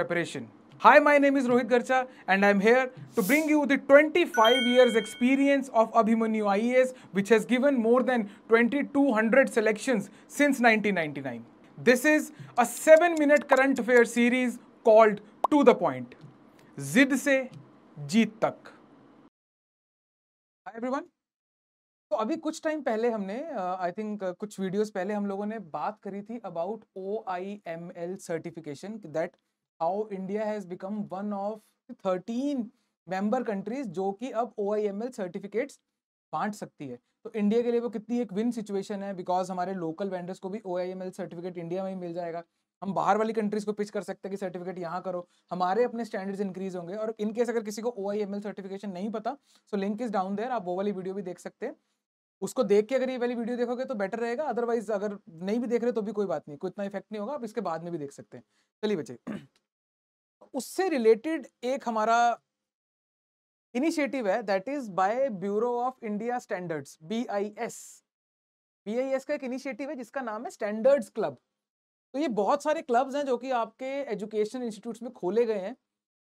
preparation. Hi, my name is Rohit Garcha and I'm here to bring you the 25 years experience of Abhimanyu IAS which has given more than 2200 selections since 1999. This is a 7 minute current affair series called To The Point. Zid se Jeet Tak. Hi everyone. तो अभी कुछ time पहले हमने I uh, think uh, कुछ videos पहले हम लोगों ने बात करी थी about O I M L certification that how India has become one of thirteen member countries जो कि अब ओ सर्टिफिकेट्स बांट सकती है तो इंडिया के लिए वो कितनी एक विन सिचुएशन है बिकॉज हमारे लोकल वेंडर्स को भी ओ सर्टिफिकेट इंडिया में ही मिल जाएगा हम बाहर वाली कंट्रीज को पिच कर सकते हैं कि सर्टिफिकेट यहाँ करो हमारे अपने स्टैंडर्ड्स इंक्रीज होंगे और इनकेस अगर किसी को ओ सर्टिफिकेशन नहीं पता so link is down there आप वो वाली वीडियो भी देख सकते हैं उसको देख के अगर ये वाली वीडियो देखोगे तो बेटर रहेगा अदरवाइज अगर नहीं भी देख रहे तो भी कोई बात नहीं कोई इतना इफेक्ट नहीं होगा आप इसके बाद में भी देख सकते हैं चलिए बच्चे उससे रिलेटेड एक हमारा इनिशिएटिव है that is by Bureau of India Standards B I S B I S का एक इनिशिएटिव है जिसका नाम है स्टैंडर्ड्स क्लब तो ये बहुत सारे क्लब्स हैं जो कि आपके एजुकेशन इंस्टीट्यूट्स में खोले गए हैं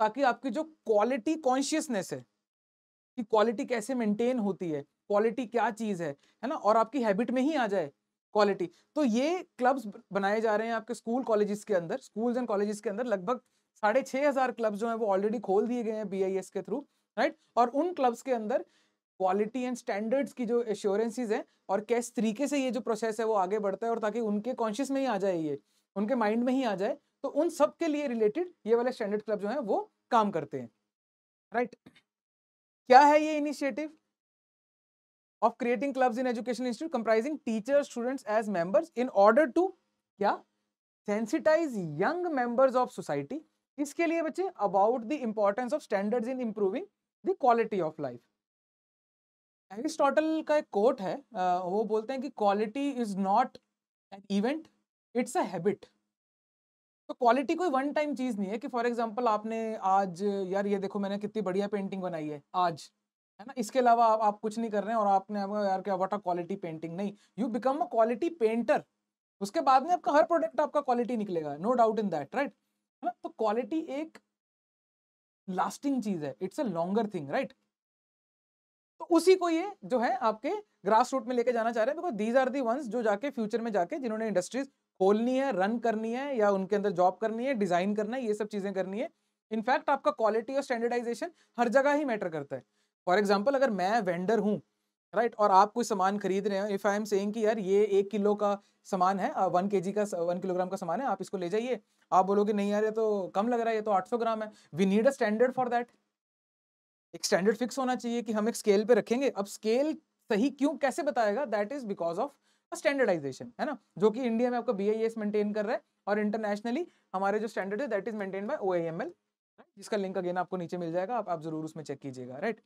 ताकि आपकी जो क्वालिटी कॉन्शियसनेस है कि क्वालिटी कैसे मेंटेन होती है क्वालिटी क्या चीज़ है है ना और आपकी हैबिट में ही आ जाए क्वालिटी तो ये क्लब्स बनाए जा रहे हैं आपके स्कूल कॉलेजेस के अंदर स्कूल्स एंड कॉलेजेस के अंदर लगभग साढ़े छह हज़ार क्लब जो है वो ऑलरेडी खोल दिए गए हैं बी के थ्रू राइट और उन क्लब्स के अंदर क्वालिटी एंड स्टैंडर्ड्स की जो एश्योरेंसीज हैं और किस तरीके से ये जो प्रोसेस है वो आगे बढ़ता है और ताकि उनके कॉन्शियस में ही आ जाए ये उनके माइंड में ही आ जाए तो उन सब के लिए रिलेटेड ये वाले स्टैंडर्ड क्लब जो है वो काम करते हैं राइट क्या है ये initiative of creating clubs in education institute comprising teachers students as members in order to क्या sensitize young members of society किसके लिए बच्चे about the importance of standard in improving the quality of life Aristotle का एक quote है वो बोलते हैं कि quality is not an event it's a habit तो क्वालिटी कोई वन टाइम चीज़ नहीं है कि फॉर एग्जांपल आपने आज यार ये देखो मैंने कितनी बढ़िया पेंटिंग बनाई है आज है ना इसके अलावा आप, आप कुछ नहीं कर रहे हैं और आपने आपका यार क्या वॉट अ क्वालिटी पेंटिंग नहीं you become a quality painter उसके बाद में आपका हर प्रोडक्ट आपका क्वालिटी निकलेगा no doubt in that right ना तो क्वालिटी एक लास्टिंग चीज है it's a longer thing right तो उसी को ये जो है आपके ग्रास रूट में लेके जाना चाह रहे हैं because these are the ones जो जाके फ्यूचर में जाके जिन्होंने इंडस्ट्रीज खोलनी है रन करनी है या उनके अंदर जॉब करनी है डिजाइन करना है ये सब चीजें करनी है इनफैक्ट आपका क्वालिटी और स्टैंडर्डाइजेशन हर जगह ही मैटर करता है फॉर एग्जाम्पल अगर मैं वेंडर हूँ राइट और आप कोई सामान खरीद रहे हो इफ़ आई एम सेइंग कि यार ये एक किलो का सामान है वन के जी का वन किलोग्राम का सामान है आप इसको ले जाइए आप बोलोगे नहीं यार ये तो कम लग रहा है ये तो 800 ग्राम है we need a standard for that एक स्टैंडर्ड फिक्स होना चाहिए कि हम एक स्केल पे रखेंगे अब स्केल सही क्यों कैसे बताएगा that is because of standardization है ना जो कि इंडिया में आपका बी आई एस मेंटेन कर रहा है और इंटरनेशनली हमारे जो स्टैंडर्ड है that is maintain by O I M L जिसका लिंक अगेन आपको नीचे मिल जाएगा आप, आप जरूर उसमें चेक कीजिएगा राइट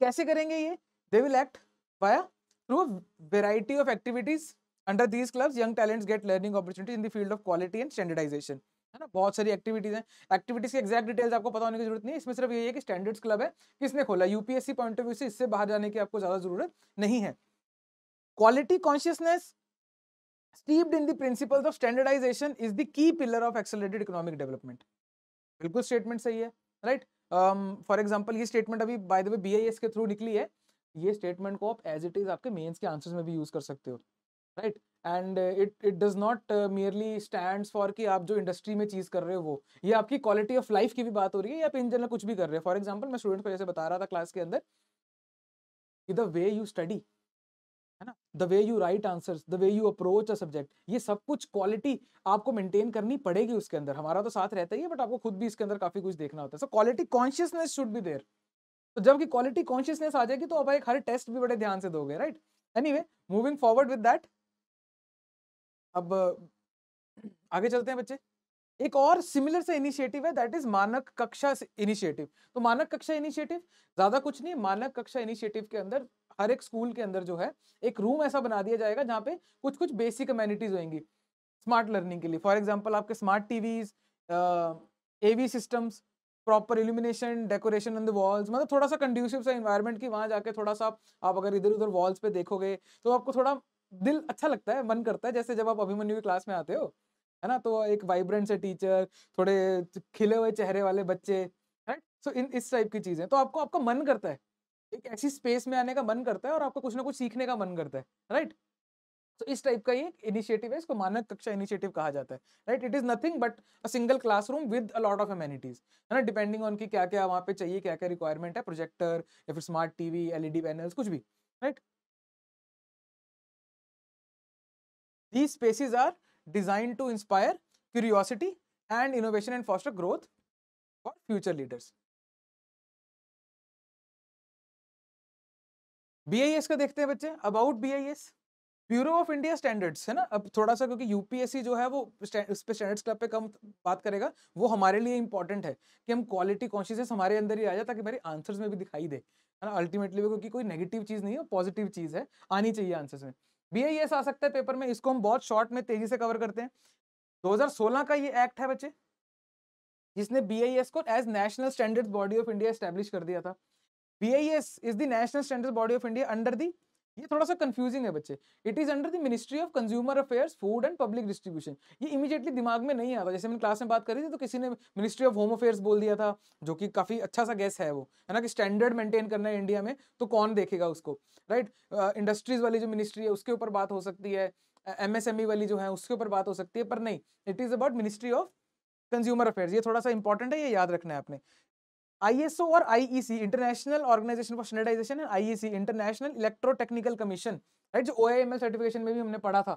कैसे करेंगे ये They will act via through a variety of activities. Under these clubs, young talents get learning opportunities in the field of quality and standardization. है ना बहुत सारी एक्टिविटीज हैं एक्टिविटीज की एक्जैक्ट डिटेल्स आपको पता होने की जरूरत नहीं है इसमें सिर्फ यही है कि स्टैंडर्ड्स क्लब है किसने खोला यूपीएससी पॉइंट ऑफ व्यू से इससे बाहर जाने की आपको ज्यादा जरूरत नहीं है quality consciousness steeped in the principles of standardization is the key pillar of accelerated economic development बिल्कुल स्टेटमेंट सही है राइट फॉर एग्जाम्पल ये स्टेटमेंट अभी बाय द वे बी के थ्रू निकली है ये स्टेटमेंट को आप एज इट इज आपके मेन्स के आंसर्स में भी यूज कर सकते हो right and it it does not merely stand for कि आप जो इंडस्ट्री में चीज़ कर रहे हो वो ये आपकी क्वालिटी ऑफ लाइफ की भी बात हो रही है या आप इन जनरल कुछ भी कर रहे हो फॉर एग्जाम्पल मैं स्टूडेंट को जैसे बता रहा था क्लास के अंदर कि द वे यू स्टडी है ना the way you write answer the way you approach a subject ये सब कुछ क्वालिटी आपको मेंटेन करनी पड़ेगी उसके अंदर हमारा तो साथ रहता ही है बट आपको खुद भी इसके अंदर काफी कुछ देखना होता है सो क्वालिटी कॉन्शियसनेस शुड भी देर तो जबकि क्वालिटी कॉन्शियसनेस आ जाएगी तो आप एक हर टेस्ट भी बड़े ध्यान से दोगे right anyway moving forward with that अब आगे चलते हैं बच्चे एक और सिमिलर से इनिशिएटिव है दैट इज मानक कक्षा इनिशिएटिव तो मानक कक्षा इनिशिएटिव ज्यादा कुछ नहीं मानक कक्षा इनिशिएटिव के अंदर हर एक स्कूल के अंदर जो है एक रूम ऐसा बना दिया जाएगा जहाँ पे कुछ कुछ बेसिक अम्यूनिटीज होंगी स्मार्ट लर्निंग के लिए फॉर एग्जाम्पल आपके smart TVs AV systems proper illumination decoration on the walls मतलब थोड़ा सा कंड्यूसिव सा इन्वायरमेंट की वहाँ जाके थोड़ा सा आप अगर इधर उधर वॉल्स पे देखोगे तो आपको थोड़ा दिल अच्छा लगता है मन करता है जैसे जब आप अभिमन्यु की क्लास में आते हो है ना तो एक वाइब्रेंट से टीचर थोड़े खिले हुए चेहरे वाले बच्चे राइट सो इन इस टाइप की चीज़ें तो आपको आपका मन करता है एक ऐसी स्पेस में आने का मन करता है और आपको कुछ ना कुछ सीखने का मन करता है राइट तो इस टाइप का एक इनिशिएटिव है इसको मानक कक्षा इनिशिएटिव कहा जाता है right it is nothing but a single classroom with a lot of amenities है ना डिपेंडिंग ऑन की क्या क्या वहाँ पे चाहिए क्या क्या रिक्वायरमेंट है प्रोजेक्टर या फिर स्मार्ट टीवी एलईडी पैनल्स कुछ भी right these spaces are design to inspire curiosity and innovation and foster growth for future leaders B का देखते हैं बच्चे about B I S Bureau of India Standards है ना अब थोड़ा सा क्योंकि यूपीएससी जो है वो उस पर स्टैंडर्ड्स क्लब पे कम बात करेगा वो हमारे लिए इंपॉर्टेंट है कि हम क्वालिटी कॉन्शियसनेस हमारे अंदर ही आ जाए ताकि मेरे आंसर्स में भी दिखाई दे है ना अल्टीमेटली क्योंकि कोई नेगेटिव चीज़ नहीं है पॉजिटिव चीज़ है आनी चाहिए आंसर्स में बी आई एस आ सकता है पेपर में इसको हम बहुत शॉर्ट में तेजी से कवर करते हैं सोलह का ये एक्ट है बच्चे जिसने बी आई एस को as national standard body of India establish कर दिया था B I S is the national standard body of India under the ये थोड़ा सा कंफ्यूजिंग है बच्चे it is under the ministry of consumer affairs food and public distribution ये immediately दिमाग में नहीं आता जैसे मैंने क्लास में बात करी थी तो किसी ने मिनिस्ट्री ऑफ होम अफेयर्स बोल दिया था जो कि काफी अच्छा सा गैस है वो है ना कि स्टैंडर्ड मेंटेन करना है इंडिया में तो कौन देखेगा उसको राइट इंडस्ट्रीज वाली जो मिनिस्ट्री है उसके ऊपर बात हो सकती है एम e वाली जो है उसके ऊपर बात हो सकती है पर नहीं it is about ministry of consumer affairs ये थोड़ा सा इंपॉर्टेंट है ये याद रखना है आपने आईएसओ और IEC International Organization for Standardization and IEC International Electrotechnical Commission right जो ओएएमएल सर्टिफिकेशन में भी हमने पढ़ा था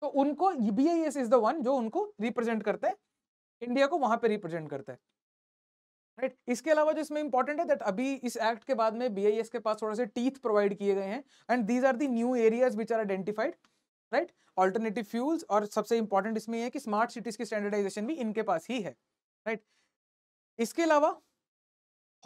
तो उनको बीआईएस इज द वन जो उनको रिप्रेजेंट करता है इंडिया को वहां पे रिप्रेजेंट करता है राइट right? इसके अलावा जो इसमें इंपॉर्टेंट है दैट अभी इस एक्ट के बाद में बीआईएस के पास थोड़े से टीथ प्रोवाइड किए गए हैं and these are the new areas which are identified right alternative fuels और सबसे इंपॉर्टेंट इसमें यह है कि स्मार्ट सिटीज की स्टैंडर्डाइजेशन भी इनके पास ही है राइट right? इसके अलावा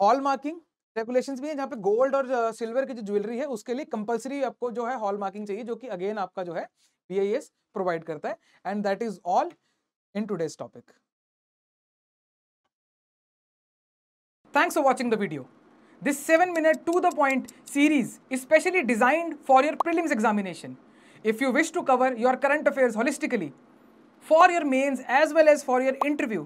हॉल मार्किंग रेगुलेशंस भी है जहाँ पे गोल्ड और सिल्वर की जो ज्वेलरी है उसके लिए कंपलसरी आपको जो है हॉल मार्किंग चाहिए जो कि अगेन आपका जो है बी प्रोवाइड करता है and that is all in today's topic Thanks for watching the video. This 7 minute to the point series is specially designed for your prelims examination. If you wish to cover your current affairs holistically, for your mains as well as for your interview,